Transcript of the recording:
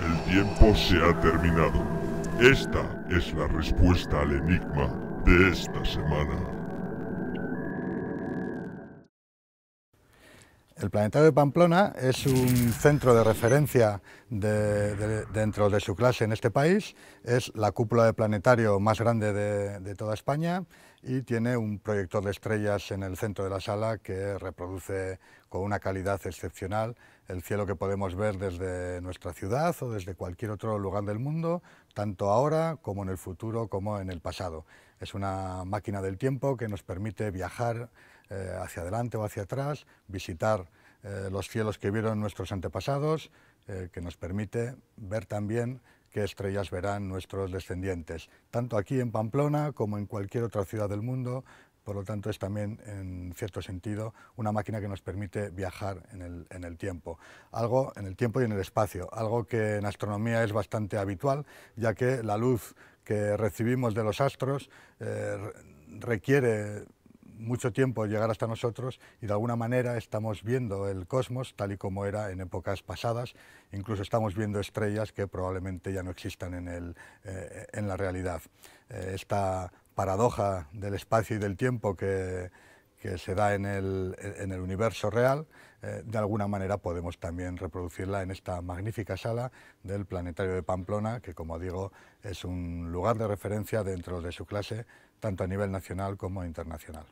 El tiempo se ha terminado. Esta es la respuesta al enigma de esta semana. El Planetario de Pamplona es un centro de referencia dentro de su clase en este país, es la cúpula de planetario más grande de, toda España y tiene un proyector de estrellas en el centro de la sala que reproduce con una calidad excepcional el cielo que podemos ver desde nuestra ciudad o desde cualquier otro lugar del mundo, tanto ahora como en el futuro como en el pasado. Es una máquina del tiempo que nos permite viajar eh, hacia adelante o hacia atrás, visitar eh, los cielos que vieron nuestros antepasados, eh, que nos permite ver también qué estrellas verán nuestros descendientes, tanto aquí en Pamplona como en cualquier otra ciudad del mundo, por lo tanto es también, en cierto sentido, una máquina que nos permite viajar en el, tiempo, algo en el tiempo y en el espacio, algo que en astronomía es bastante habitual, ya que la luz que recibimos de los astros requiere mucho tiempo llegar hasta nosotros y de alguna manera estamos viendo el cosmos tal y como era en épocas pasadas, incluso estamos viendo estrellas que probablemente ya no existan en, eh, la realidad. Eh, esta paradoja del espacio y del tiempo que, se da en el, universo real, eh, de alguna manera podemos también reproducirla en esta magnífica sala del Planetario de Pamplona, que como digo es un lugar de referencia dentro de su clase, tanto a nivel nacional como internacional.